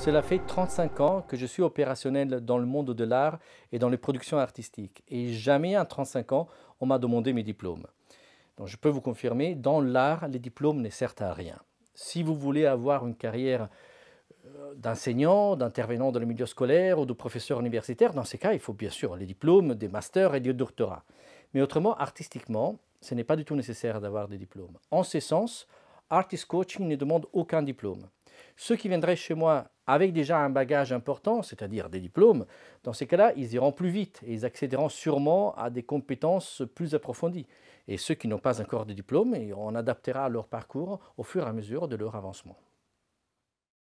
Cela fait 35 ans que je suis opérationnel dans le monde de l'art et dans les productions artistiques. Et jamais en 35 ans, on m'a demandé mes diplômes. Donc je peux vous confirmer, dans l'art, les diplômes ne servent à rien. Si vous voulez avoir une carrière euh, d'enseignant, d'intervenant dans le milieu scolaire ou de professeur universitaire, dans ces cas, il faut bien sûr les diplômes, des masters et des doctorats. Mais autrement, artistiquement, ce n'est pas du tout nécessaire d'avoir des diplômes. En ce sens, Artist Coaching ne demande aucun diplôme. Ceux qui viendraient chez moi avec déjà un bagage important, c'est-à-dire des diplômes, dans ces cas-là, ils iront plus vite et ils accéderont sûrement à des compétences plus approfondies. Et ceux qui n'ont pas encore de diplôme, eh, on adaptera leur parcours au fur et à mesure de leur avancement.